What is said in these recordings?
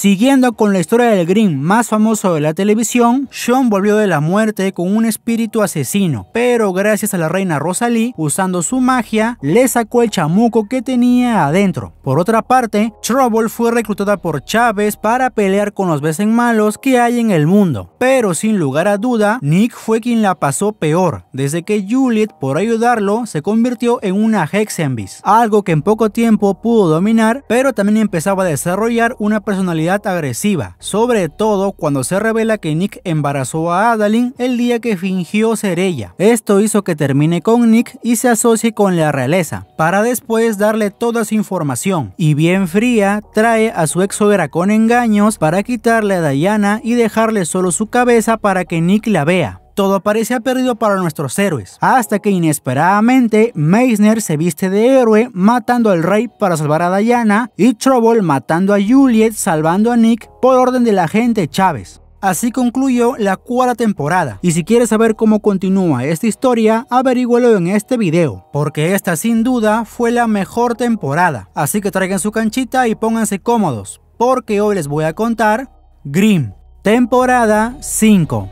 Siguiendo con la historia del Green más famoso de la televisión, Sean volvió de la muerte con un espíritu asesino, pero gracias a la reina Rosalie, usando su magia, le sacó el chamuco que tenía adentro. Por otra parte, Trouble fue reclutada por Chávez para pelear con los besen malos que hay en el mundo, pero sin lugar a duda, Nick fue quien la pasó peor, desde que Juliet, por ayudarlo, se convirtió en una Hexenvis, algo que en poco tiempo pudo dominar, pero también empezaba a desarrollar una personalidad agresiva, sobre todo cuando se revela que Nick embarazó a Adalyn el día que fingió ser ella. Esto hizo que termine con Nick y se asocie con la realeza, para después darle toda su información. Y bien fría, trae a su ex con engaños para quitarle a Diana y dejarle solo su cabeza para que Nick la vea todo parecía perdido para nuestros héroes, hasta que inesperadamente Meisner se viste de héroe matando al rey para salvar a Diana y Trouble matando a Juliet salvando a Nick por orden del agente Chávez. Así concluyó la cuarta temporada, y si quieres saber cómo continúa esta historia, averígualo en este video, porque esta sin duda fue la mejor temporada, así que traigan su canchita y pónganse cómodos, porque hoy les voy a contar Grimm, temporada 5.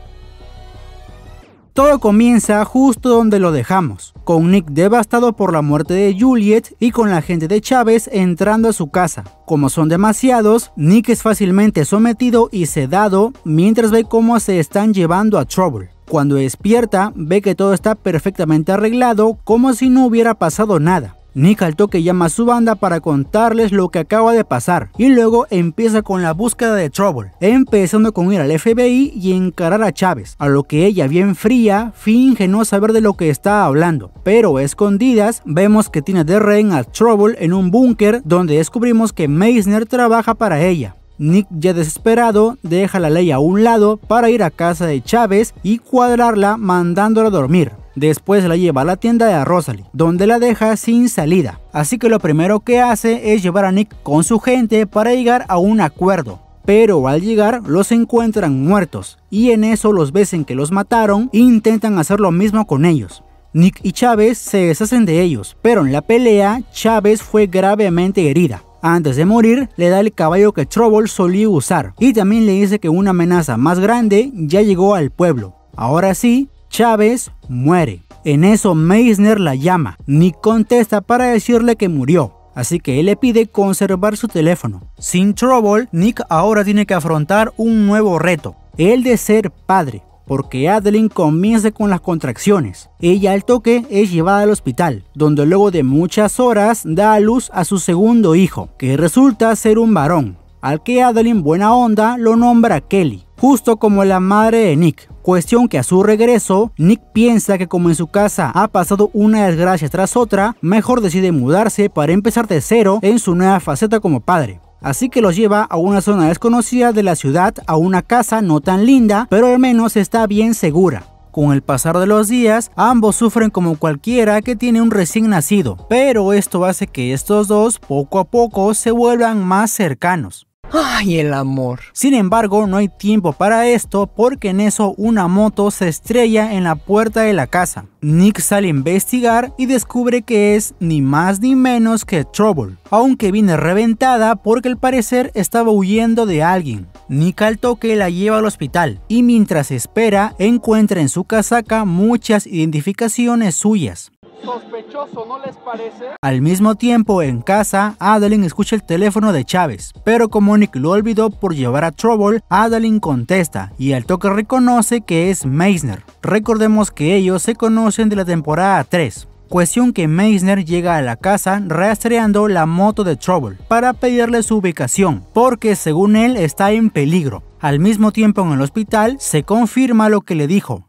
Todo comienza justo donde lo dejamos, con Nick devastado por la muerte de Juliet y con la gente de Chávez entrando a su casa. Como son demasiados, Nick es fácilmente sometido y sedado mientras ve cómo se están llevando a Trouble. Cuando despierta, ve que todo está perfectamente arreglado como si no hubiera pasado nada. Nick al toque llama a su banda para contarles lo que acaba de pasar y luego empieza con la búsqueda de Trouble, empezando con ir al FBI y encarar a Chávez, a lo que ella bien fría finge no saber de lo que está hablando, pero escondidas vemos que tiene de rehén a Trouble en un búnker donde descubrimos que Meisner trabaja para ella. Nick ya desesperado deja la ley a un lado para ir a casa de Chávez y cuadrarla mandándola a dormir. Después la lleva a la tienda de Rosalie, donde la deja sin salida. Así que lo primero que hace es llevar a Nick con su gente para llegar a un acuerdo. Pero al llegar los encuentran muertos y en eso los besen que los mataron e intentan hacer lo mismo con ellos. Nick y Chávez se deshacen de ellos, pero en la pelea Chávez fue gravemente herida. Antes de morir, le da el caballo que Trouble solía usar y también le dice que una amenaza más grande ya llegó al pueblo. Ahora sí, Chávez muere. En eso Meissner la llama, ni contesta para decirle que murió. Así que él le pide conservar su teléfono. Sin Trouble, Nick ahora tiene que afrontar un nuevo reto, el de ser padre, porque Adeline comienza con las contracciones. Ella al toque es llevada al hospital, donde luego de muchas horas da a luz a su segundo hijo, que resulta ser un varón, al que Adeline buena onda lo nombra Kelly justo como la madre de Nick. Cuestión que a su regreso, Nick piensa que como en su casa ha pasado una desgracia tras otra, mejor decide mudarse para empezar de cero en su nueva faceta como padre. Así que los lleva a una zona desconocida de la ciudad, a una casa no tan linda, pero al menos está bien segura. Con el pasar de los días, ambos sufren como cualquiera que tiene un recién nacido, pero esto hace que estos dos poco a poco se vuelvan más cercanos. ¡Ay, el amor! Sin embargo, no hay tiempo para esto porque en eso una moto se estrella en la puerta de la casa. Nick sale a investigar y descubre que es ni más ni menos que Trouble, aunque viene reventada porque al parecer estaba huyendo de alguien. Nick al toque la lleva al hospital y mientras espera encuentra en su casaca muchas identificaciones suyas. Sospechoso, ¿no les parece? Al mismo tiempo, en casa, Adeline escucha el teléfono de Chávez, pero como Nick lo olvidó por llevar a Trouble, Adeline contesta y al toque reconoce que es Meisner. Recordemos que ellos se conocen de la temporada 3, Cuestión que Meisner llega a la casa rastreando la moto de Trouble para pedirle su ubicación, porque según él está en peligro. Al mismo tiempo en el hospital se confirma lo que le dijo,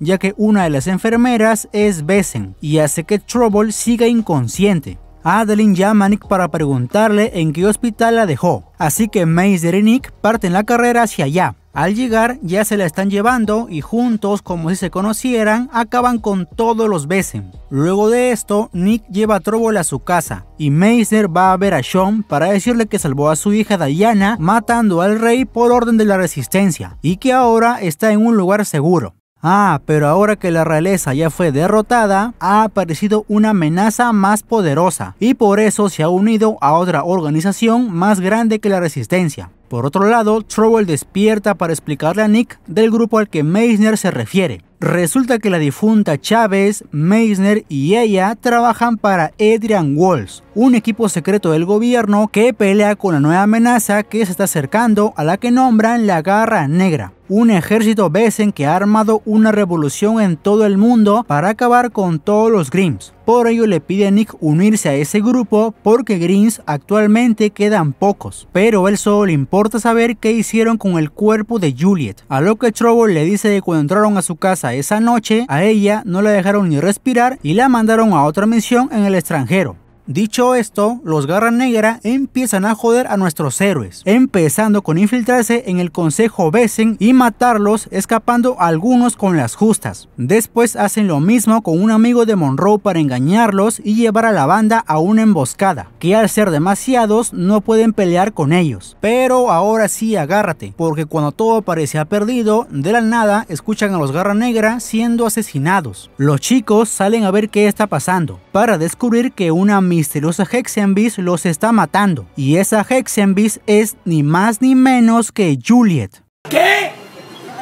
ya que una de las enfermeras es Besen y hace que Trouble siga inconsciente. Adeline llama a Nick para preguntarle en qué hospital la dejó, así que Mazer y Nick parten la carrera hacia allá. Al llegar ya se la están llevando y juntos, como si se conocieran, acaban con todos los Besen. Luego de esto, Nick lleva a Trouble a su casa y Mazer va a ver a Sean para decirle que salvó a su hija Diana matando al rey por orden de la resistencia y que ahora está en un lugar seguro. Ah, pero ahora que la realeza ya fue derrotada, ha aparecido una amenaza más poderosa y por eso se ha unido a otra organización más grande que la resistencia. Por otro lado, Trouble despierta para explicarle a Nick del grupo al que Meisner se refiere. Resulta que la difunta Chávez, Meisner y ella trabajan para Adrian Walls, un equipo secreto del gobierno que pelea con la nueva amenaza que se está acercando a la que nombran la Garra Negra un ejército Besen que ha armado una revolución en todo el mundo para acabar con todos los Grims. Por ello le pide a Nick unirse a ese grupo porque Grims actualmente quedan pocos, pero a él solo le importa saber qué hicieron con el cuerpo de Juliet, a lo que Trouble le dice que cuando entraron a su casa esa noche, a ella no la dejaron ni respirar y la mandaron a otra misión en el extranjero. Dicho esto, los Garra Negra empiezan a joder a nuestros héroes, empezando con infiltrarse en el Consejo Besen y matarlos, escapando algunos con las justas. Después hacen lo mismo con un amigo de Monroe para engañarlos y llevar a la banda a una emboscada, que al ser demasiados no pueden pelear con ellos. Pero ahora sí agárrate, porque cuando todo ha perdido, de la nada escuchan a los Garra Negra siendo asesinados. Los chicos salen a ver qué está pasando, para descubrir que una misteriosa Hexenvis los está matando. Y esa Hexenvis es ni más ni menos que Juliet. ¿Qué?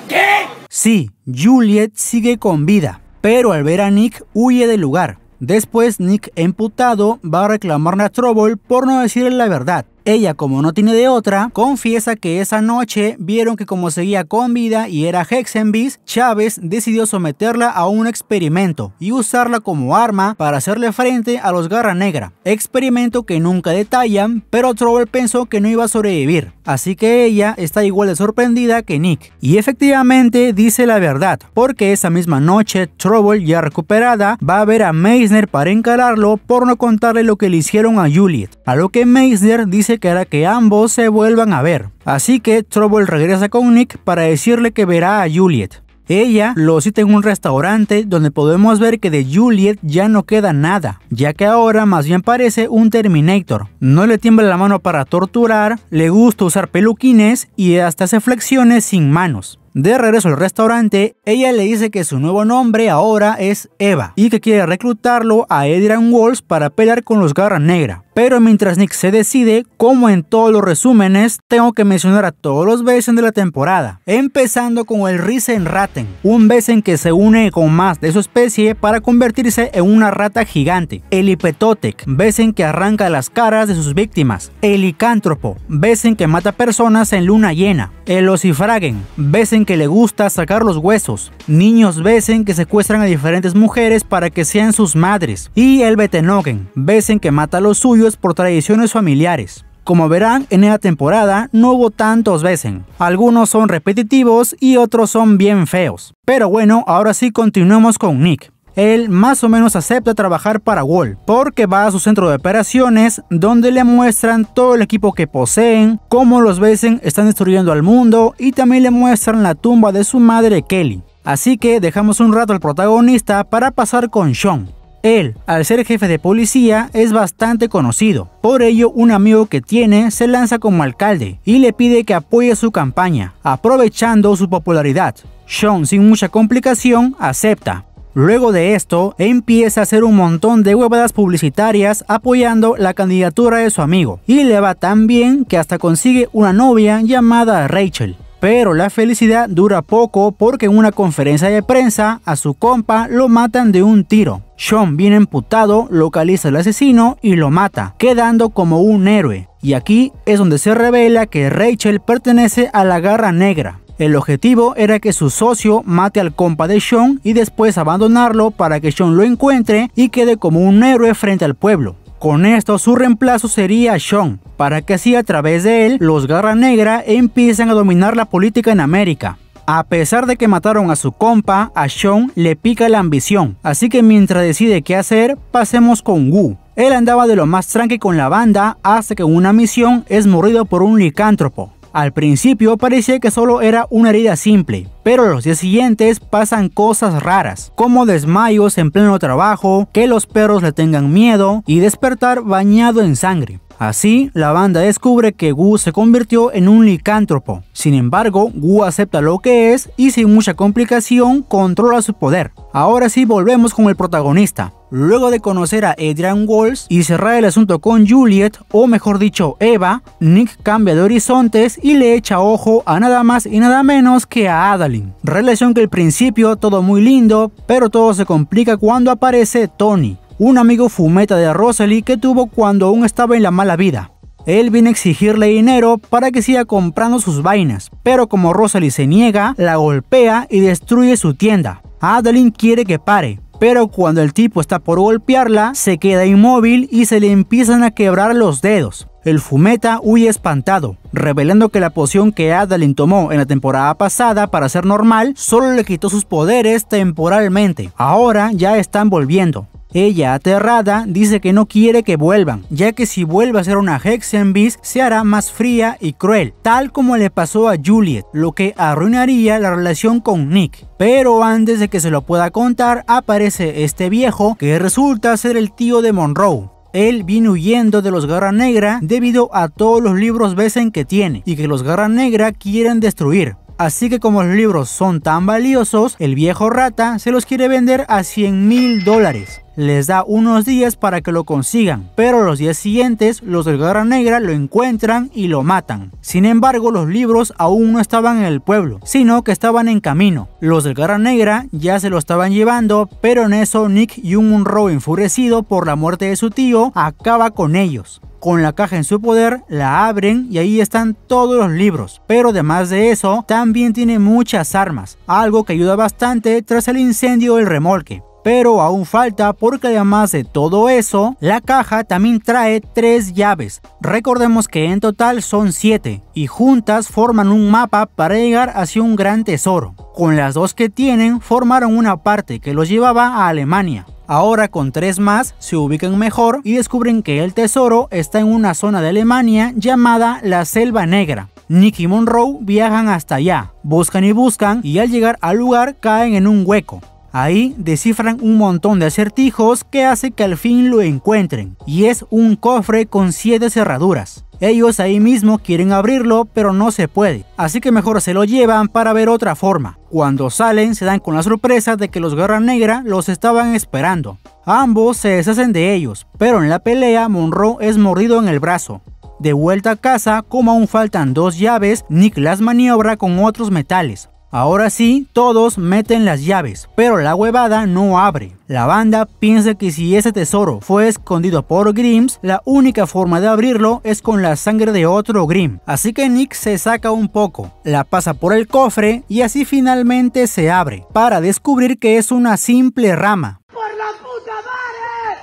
¿Qué? Sí, Juliet sigue con vida, pero al ver a Nick huye del lugar. Después Nick, emputado, va a reclamarle a Trouble por no decirle la verdad, ella, como no tiene de otra, confiesa que esa noche vieron que como seguía con vida y era Hexenbis, Chávez decidió someterla a un experimento y usarla como arma para hacerle frente a los Garra Negra. Experimento que nunca detallan, pero Trouble pensó que no iba a sobrevivir, así que ella está igual de sorprendida que Nick. Y efectivamente dice la verdad, porque esa misma noche Trouble, ya recuperada, va a ver a Meisner para encararlo por no contarle lo que le hicieron a Juliet, a lo que Meisner dice que hará que ambos se vuelvan a ver. Así que Trouble regresa con Nick para decirle que verá a Juliet. Ella lo cita en un restaurante donde podemos ver que de Juliet ya no queda nada, ya que ahora más bien parece un Terminator. No le tiembla la mano para torturar, le gusta usar peluquines y hasta hace flexiones sin manos. De regreso al restaurante, ella le dice que su nuevo nombre ahora es Eva y que quiere reclutarlo a Adrian Walls para pelear con los Garra Negra. Pero mientras Nick se decide, como en todos los resúmenes, tengo que mencionar a todos los Besen de la temporada, empezando con el Risen Ratten, un Besen que se une con más de su especie para convertirse en una rata gigante, el Hipetotec, Besen que arranca las caras de sus víctimas, el Licántropo, Besen que mata personas en luna llena, el Osifragen, Besen que le gusta sacar los huesos, niños Besen que secuestran a diferentes mujeres para que sean sus madres, y el Betenogen, Besen que mata a los suyos por tradiciones familiares. Como verán, en esta temporada no hubo tantos besen. Algunos son repetitivos y otros son bien feos. Pero bueno, ahora sí continuemos con Nick. Él más o menos acepta trabajar para Wall, porque va a su centro de operaciones donde le muestran todo el equipo que poseen, cómo los besen están destruyendo al mundo y también le muestran la tumba de su madre Kelly. Así que dejamos un rato al protagonista para pasar con Sean. Él, al ser jefe de policía, es bastante conocido. Por ello, un amigo que tiene se lanza como alcalde y le pide que apoye su campaña, aprovechando su popularidad. Sean, sin mucha complicación, acepta. Luego de esto, empieza a hacer un montón de huevadas publicitarias apoyando la candidatura de su amigo, y le va tan bien que hasta consigue una novia llamada Rachel. Pero la felicidad dura poco porque en una conferencia de prensa a su compa lo matan de un tiro. Sean, viene emputado, localiza al asesino y lo mata, quedando como un héroe. Y aquí es donde se revela que Rachel pertenece a la Garra Negra. El objetivo era que su socio mate al compa de Sean y después abandonarlo para que Sean lo encuentre y quede como un héroe frente al pueblo. Con esto su reemplazo sería Sean, para que así a través de él los Garra Negra empiecen a dominar la política en América. A pesar de que mataron a su compa, a Sean le pica la ambición, así que mientras decide qué hacer, pasemos con Wu. Él andaba de lo más tranqui con la banda hasta que en una misión es morrido por un licántropo, al principio parecía que solo era una herida simple, pero los días siguientes pasan cosas raras, como desmayos en pleno trabajo, que los perros le tengan miedo y despertar bañado en sangre. Así, la banda descubre que Wu se convirtió en un licántropo. Sin embargo, Wu acepta lo que es y sin mucha complicación controla su poder. Ahora sí volvemos con el protagonista. Luego de conocer a Adrian Walls y cerrar el asunto con Juliet, o mejor dicho Eva, Nick cambia de horizontes y le echa ojo a nada más y nada menos que a Adeline. Relación que al principio todo muy lindo, pero todo se complica cuando aparece Tony, un amigo fumeta de Rosalie que tuvo cuando aún estaba en la mala vida. Él viene a exigirle dinero para que siga comprando sus vainas, pero como Rosalie se niega, la golpea y destruye su tienda. Adeline quiere que pare, pero cuando el tipo está por golpearla, se queda inmóvil y se le empiezan a quebrar los dedos. El fumeta huye espantado, revelando que la poción que Adeline tomó en la temporada pasada para ser normal solo le quitó sus poderes temporalmente. Ahora ya están volviendo. Ella, aterrada, dice que no quiere que vuelvan, ya que si vuelve a ser una Hexenbeast se hará más fría y cruel, tal como le pasó a Juliet, lo que arruinaría la relación con Nick. Pero antes de que se lo pueda contar, aparece este viejo que resulta ser el tío de Monroe, él viene huyendo de los Garra Negra debido a todos los libros Besen que tiene y que los Garra Negra quieren destruir. Así que como los libros son tan valiosos, el viejo rata se los quiere vender a 100 mil dólares les da unos días para que lo consigan, pero los días siguientes los del Garra Negra lo encuentran y lo matan. Sin embargo, los libros aún no estaban en el pueblo, sino que estaban en camino. Los del Garra Negra ya se lo estaban llevando, pero en eso Nick y un Monroe enfurecido por la muerte de su tío acaba con ellos con la caja en su poder, la abren y ahí están todos los libros. Pero además de eso, también tiene muchas armas, algo que ayuda bastante tras el incendio del remolque pero aún falta porque además de todo eso, la caja también trae tres llaves. Recordemos que en total son siete y juntas forman un mapa para llegar hacia un gran tesoro. Con las dos que tienen formaron una parte que los llevaba a Alemania. Ahora con tres más se ubican mejor y descubren que el tesoro está en una zona de Alemania llamada la Selva Negra. Nick y Monroe viajan hasta allá, buscan y buscan y al llegar al lugar caen en un hueco. Ahí descifran un montón de acertijos que hace que al fin lo encuentren, y es un cofre con 7 cerraduras. Ellos ahí mismo quieren abrirlo, pero no se puede, así que mejor se lo llevan para ver otra forma. Cuando salen se dan con la sorpresa de que los Guerra Negra los estaban esperando. Ambos se deshacen de ellos, pero en la pelea Monroe es mordido en el brazo. De vuelta a casa, como aún faltan dos llaves, Nick las maniobra con otros metales, Ahora sí, todos meten las llaves, pero la huevada no abre. La banda piensa que si ese tesoro fue escondido por Grimms, la única forma de abrirlo es con la sangre de otro Grim. Así que Nick se saca un poco, la pasa por el cofre y así finalmente se abre, para descubrir que es una simple rama.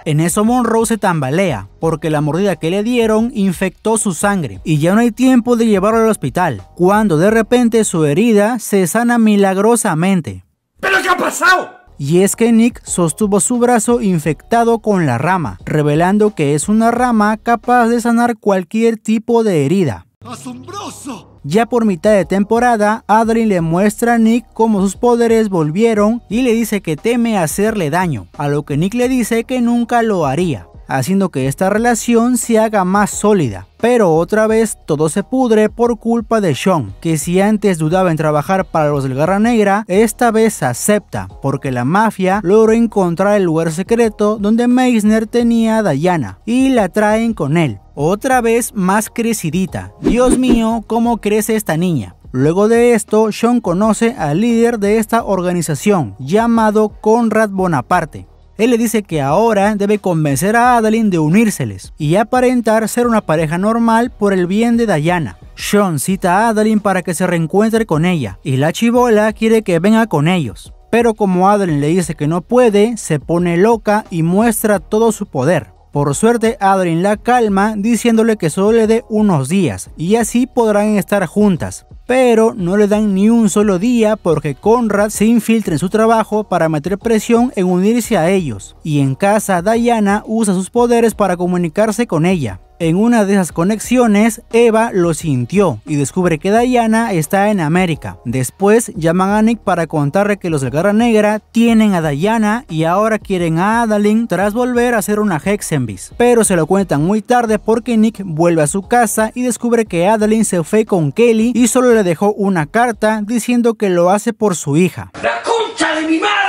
En eso Monroe se tambalea, porque la mordida que le dieron infectó su sangre, y ya no hay tiempo de llevarlo al hospital, cuando de repente su herida se sana milagrosamente. ¿Pero qué ha pasado? Y es que Nick sostuvo su brazo infectado con la rama, revelando que es una rama capaz de sanar cualquier tipo de herida. ¡Asombroso! Ya por mitad de temporada, Adrien le muestra a Nick cómo sus poderes volvieron y le dice que teme hacerle daño, a lo que Nick le dice que nunca lo haría haciendo que esta relación se haga más sólida. Pero otra vez todo se pudre por culpa de Sean, que si antes dudaba en trabajar para los del Garra Negra, esta vez acepta, porque la mafia logró encontrar el lugar secreto donde Meisner tenía a Diana, y la traen con él. Otra vez más crecidita. Dios mío, cómo crece esta niña. Luego de esto, Sean conoce al líder de esta organización, llamado Conrad Bonaparte, él le dice que ahora debe convencer a Adeline de unírseles y aparentar ser una pareja normal por el bien de Diana. Sean cita a Adeline para que se reencuentre con ella y la chivola quiere que venga con ellos. Pero como Adeline le dice que no puede, se pone loca y muestra todo su poder. Por suerte, Adrien la calma diciéndole que solo le dé unos días y así podrán estar juntas. Pero no le dan ni un solo día porque Conrad se infiltra en su trabajo para meter presión en unirse a ellos. Y en casa, Diana usa sus poderes para comunicarse con ella. En una de esas conexiones, Eva lo sintió y descubre que Diana está en América. Después llaman a Nick para contarle que los Garra Negra tienen a Diana y ahora quieren a Adalyn tras volver a ser una Hexenbis. Pero se lo cuentan muy tarde porque Nick vuelve a su casa y descubre que Adalyn se fue con Kelly y solo le dejó una carta diciendo que lo hace por su hija.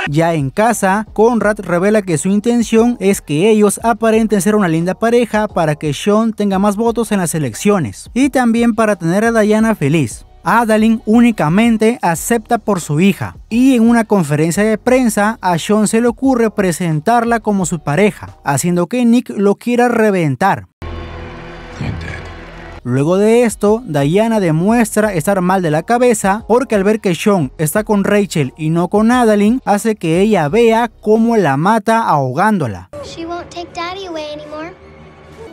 Ya en casa, Conrad revela que su intención es que ellos aparenten ser una linda pareja para que Sean tenga más votos en las elecciones y también para tener a Diana feliz. Adaline únicamente acepta por su hija y en una conferencia de prensa a Sean se le ocurre presentarla como su pareja, haciendo que Nick lo quiera reventar. Luego de esto, Diana demuestra estar mal de la cabeza porque al ver que Sean está con Rachel y no con Adeline, hace que ella vea cómo la mata ahogándola.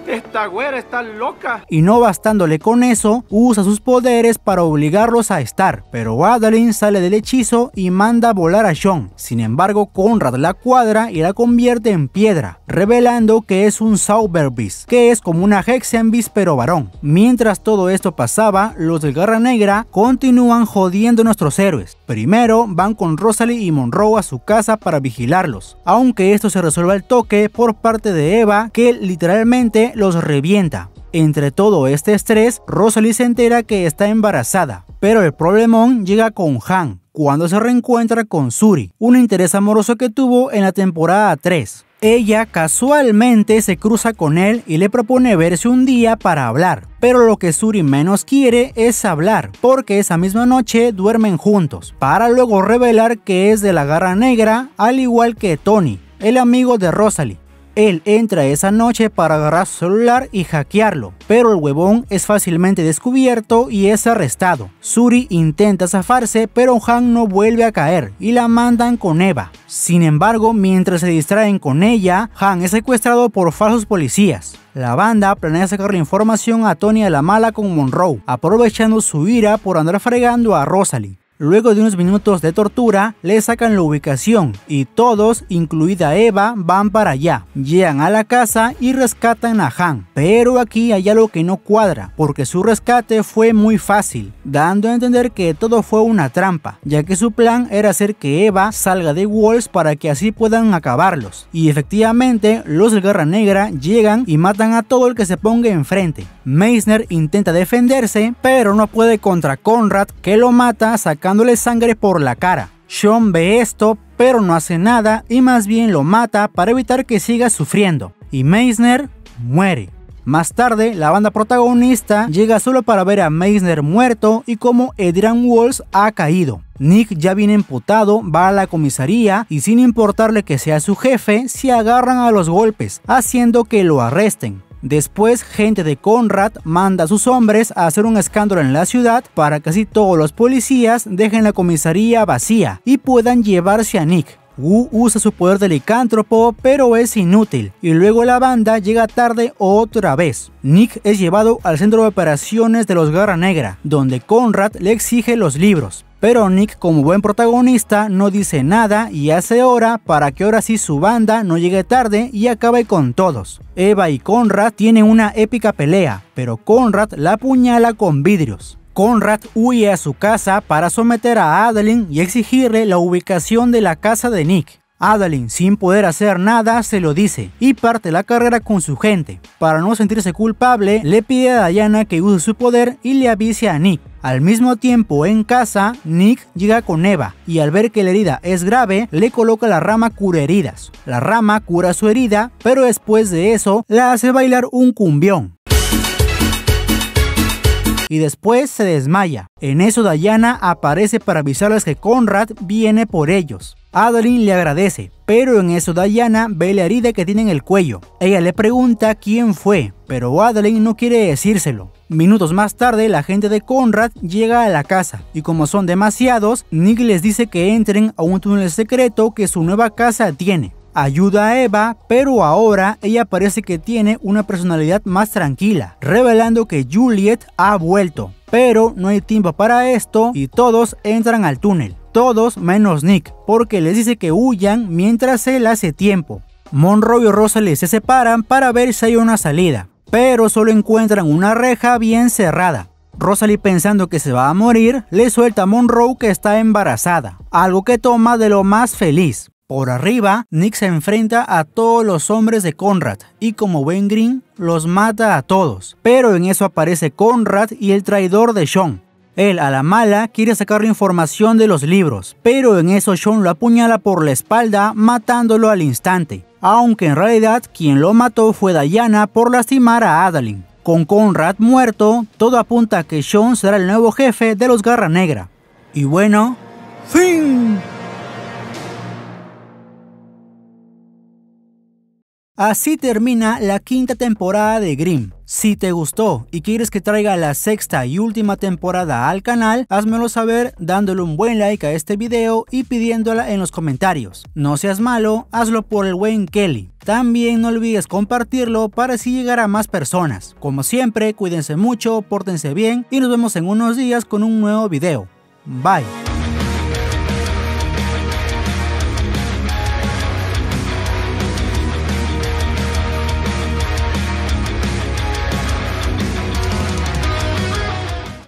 Esta güera está loca. Y no bastándole con eso, usa sus poderes para obligarlos a estar. Pero Adeline sale del hechizo y manda volar a Sean. Sin embargo, Conrad la cuadra y la convierte en piedra, revelando que es un sauberbis que es como una Hexenbis pero varón. Mientras todo esto pasaba, los del Garra Negra continúan jodiendo a nuestros héroes. Primero van con Rosalie y Monroe a su casa para vigilarlos, aunque esto se resuelve al toque por parte de Eva, que literalmente los revienta. Entre todo este estrés, Rosalie se entera que está embarazada, pero el problemón llega con Han cuando se reencuentra con Suri, un interés amoroso que tuvo en la temporada 3. Ella casualmente se cruza con él y le propone verse un día para hablar, pero lo que Suri menos quiere es hablar, porque esa misma noche duermen juntos, para luego revelar que es de la garra negra, al igual que Tony, el amigo de Rosalie. Él entra esa noche para agarrar su celular y hackearlo, pero el huevón es fácilmente descubierto y es arrestado. Suri intenta zafarse, pero Han no vuelve a caer y la mandan con Eva. Sin embargo, mientras se distraen con ella, Han es secuestrado por falsos policías. La banda planea sacar la información a Tony a la mala con Monroe, aprovechando su ira por andar fregando a Rosalie. Luego de unos minutos de tortura, le sacan la ubicación y todos, incluida Eva, van para allá. Llegan a la casa y rescatan a Han. Pero aquí hay algo que no cuadra, porque su rescate fue muy fácil, dando a entender que todo fue una trampa, ya que su plan era hacer que Eva salga de Walls para que así puedan acabarlos. Y efectivamente, los de Garra Negra llegan y matan a todo el que se ponga enfrente. Meisner intenta defenderse, pero no puede contra Conrad, que lo mata sacando le sangre por la cara. Sean ve esto, pero no hace nada y más bien lo mata para evitar que siga sufriendo. Y Meisner muere. Más tarde, la banda protagonista llega solo para ver a Meisner muerto y cómo Adrian Walls ha caído. Nick ya viene emputado, va a la comisaría y sin importarle que sea su jefe, se agarran a los golpes, haciendo que lo arresten. Después, gente de Conrad manda a sus hombres a hacer un escándalo en la ciudad para que así todos los policías dejen la comisaría vacía y puedan llevarse a Nick. Wu usa su poder de licántropo, pero es inútil, y luego la banda llega tarde otra vez. Nick es llevado al centro de operaciones de los Garra Negra, donde Conrad le exige los libros. Pero Nick como buen protagonista no dice nada y hace hora para que ahora sí su banda no llegue tarde y acabe con todos. Eva y Conrad tienen una épica pelea, pero Conrad la apuñala con vidrios. Conrad huye a su casa para someter a Adeline y exigirle la ubicación de la casa de Nick. Adeline, sin poder hacer nada, se lo dice y parte la carrera con su gente. Para no sentirse culpable, le pide a Diana que use su poder y le avise a Nick. Al mismo tiempo, en casa, Nick llega con Eva y al ver que la herida es grave, le coloca la rama cura heridas. La rama cura su herida, pero después de eso, la hace bailar un cumbión y después se desmaya. En eso Diana aparece para avisarles que Conrad viene por ellos. Adeline le agradece, pero en eso Diana ve la herida que tiene en el cuello. Ella le pregunta quién fue, pero Adeline no quiere decírselo. Minutos más tarde, la gente de Conrad llega a la casa y como son demasiados, Nick les dice que entren a un túnel secreto que su nueva casa tiene. Ayuda a Eva, pero ahora ella parece que tiene una personalidad más tranquila, revelando que Juliet ha vuelto. Pero no hay tiempo para esto y todos entran al túnel, todos menos Nick, porque les dice que huyan mientras él hace tiempo. Monroe y Rosalie se separan para ver si hay una salida, pero solo encuentran una reja bien cerrada. Rosalie pensando que se va a morir, le suelta a Monroe que está embarazada, algo que toma de lo más feliz. Por arriba, Nick se enfrenta a todos los hombres de Conrad y como Ben Green, los mata a todos. Pero en eso aparece Conrad y el traidor de Sean. Él a la mala quiere sacar la información de los libros, pero en eso Sean lo apuñala por la espalda matándolo al instante aunque en realidad quien lo mató fue Diana por lastimar a Adalin. Con Conrad muerto, todo apunta a que Sean será el nuevo jefe de los Garra Negra. Y bueno, fin. Así termina la quinta temporada de Grimm. Si te gustó y quieres que traiga la sexta y última temporada al canal, házmelo saber dándole un buen like a este video y pidiéndola en los comentarios. No seas malo, hazlo por el buen Kelly. También no olvides compartirlo para así llegar a más personas. Como siempre, cuídense mucho, pórtense bien y nos vemos en unos días con un nuevo video. Bye.